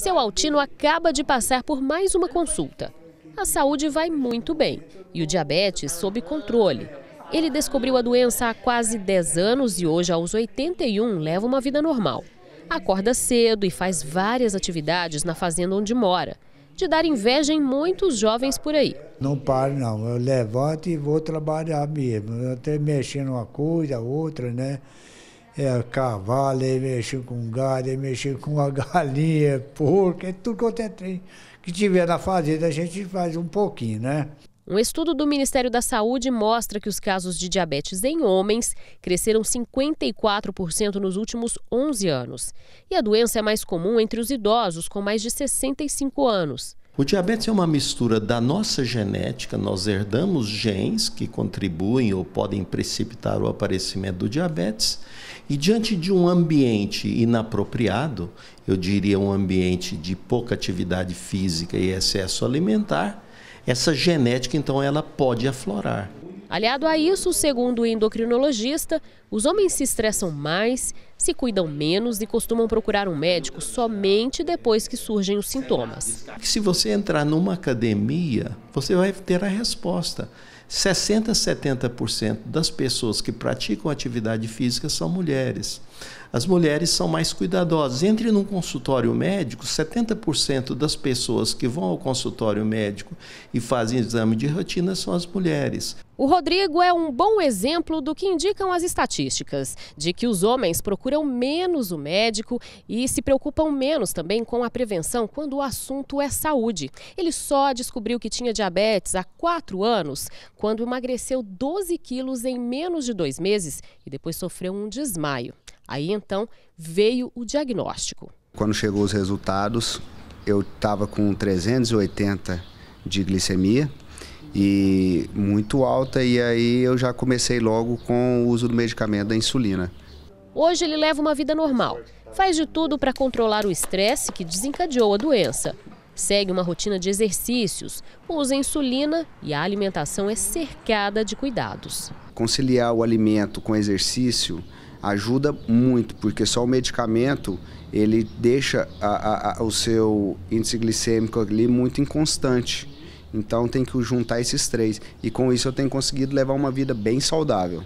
Seu Altino acaba de passar por mais uma consulta. A saúde vai muito bem e o diabetes sob controle. Ele descobriu a doença há quase 10 anos e hoje, aos 81, leva uma vida normal. Acorda cedo e faz várias atividades na fazenda onde mora, de dar inveja em muitos jovens por aí. Não paro não, eu levanto e vou trabalhar mesmo, até mexendo uma coisa, outra, né? é cavalo, aí é mexeu com gado, aí é mexeu com a galinha, porco, é tudo quanto é trem que tiver na fazenda, a gente faz um pouquinho, né? Um estudo do Ministério da Saúde mostra que os casos de diabetes em homens cresceram 54% nos últimos 11 anos. E a doença é mais comum entre os idosos com mais de 65 anos. O diabetes é uma mistura da nossa genética, nós herdamos genes que contribuem ou podem precipitar o aparecimento do diabetes, e diante de um ambiente inapropriado, eu diria um ambiente de pouca atividade física e excesso alimentar, essa genética então ela pode aflorar. Aliado a isso, segundo o endocrinologista, os homens se estressam mais, se cuidam menos e costumam procurar um médico somente depois que surgem os sintomas. Se você entrar numa academia, você vai ter a resposta. 60 a 70% das pessoas que praticam atividade física são mulheres. As mulheres são mais cuidadosas. Entre num consultório médico, 70% das pessoas que vão ao consultório médico e fazem exame de rotina são as mulheres. O Rodrigo é um bom exemplo do que indicam as estatísticas, de que os homens procuram procuram menos o médico e se preocupam menos também com a prevenção quando o assunto é saúde. Ele só descobriu que tinha diabetes há quatro anos, quando emagreceu 12 quilos em menos de dois meses e depois sofreu um desmaio. Aí então veio o diagnóstico. Quando chegou os resultados, eu estava com 380 de glicemia e muito alta, e aí eu já comecei logo com o uso do medicamento da insulina. Hoje ele leva uma vida normal. Faz de tudo para controlar o estresse que desencadeou a doença. Segue uma rotina de exercícios, usa insulina e a alimentação é cercada de cuidados. Conciliar o alimento com exercício ajuda muito, porque só o medicamento ele deixa a, a, a, o seu índice glicêmico ali muito inconstante. Então tem que juntar esses três. E com isso eu tenho conseguido levar uma vida bem saudável.